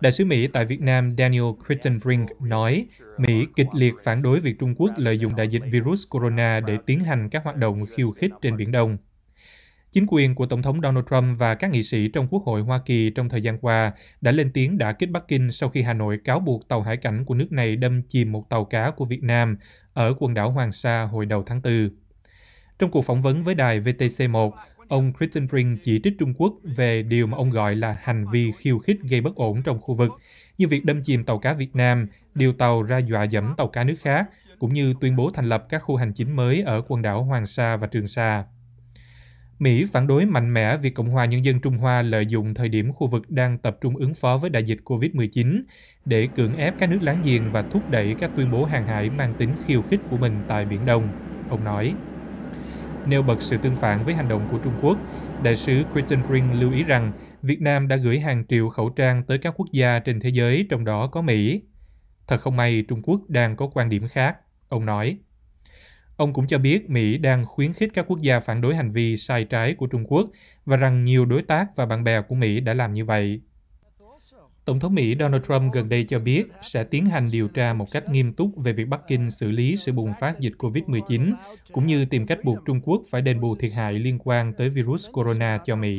Đại sứ Mỹ tại Việt Nam Daniel Crittenbrink nói, Mỹ kịch liệt phản đối việc Trung Quốc lợi dụng đại dịch virus corona để tiến hành các hoạt động khiêu khích trên Biển Đông. Chính quyền của Tổng thống Donald Trump và các nghị sĩ trong Quốc hội Hoa Kỳ trong thời gian qua đã lên tiếng đã kích Bắc Kinh sau khi Hà Nội cáo buộc tàu hải cảnh của nước này đâm chìm một tàu cá của Việt Nam ở quần đảo Hoàng Sa hồi đầu tháng 4. Trong cuộc phỏng vấn với đài VTC1, Ông Crittenbrink chỉ trích Trung Quốc về điều mà ông gọi là hành vi khiêu khích gây bất ổn trong khu vực, như việc đâm chìm tàu cá Việt Nam, điều tàu ra dọa dẫm tàu cá nước khác, cũng như tuyên bố thành lập các khu hành chính mới ở quần đảo Hoàng Sa và Trường Sa. Mỹ phản đối mạnh mẽ việc Cộng hòa Nhân dân Trung Hoa lợi dụng thời điểm khu vực đang tập trung ứng phó với đại dịch COVID-19 để cưỡng ép các nước láng giềng và thúc đẩy các tuyên bố hàng hải mang tính khiêu khích của mình tại Biển Đông, ông nói nêu bật sự tương phản với hành động của Trung Quốc, đại sứ Quittenbrink lưu ý rằng Việt Nam đã gửi hàng triệu khẩu trang tới các quốc gia trên thế giới, trong đó có Mỹ. Thật không may, Trung Quốc đang có quan điểm khác, ông nói. Ông cũng cho biết Mỹ đang khuyến khích các quốc gia phản đối hành vi sai trái của Trung Quốc và rằng nhiều đối tác và bạn bè của Mỹ đã làm như vậy. Tổng thống Mỹ Donald Trump gần đây cho biết sẽ tiến hành điều tra một cách nghiêm túc về việc Bắc Kinh xử lý sự bùng phát dịch COVID-19, cũng như tìm cách buộc Trung Quốc phải đền bù thiệt hại liên quan tới virus corona cho Mỹ.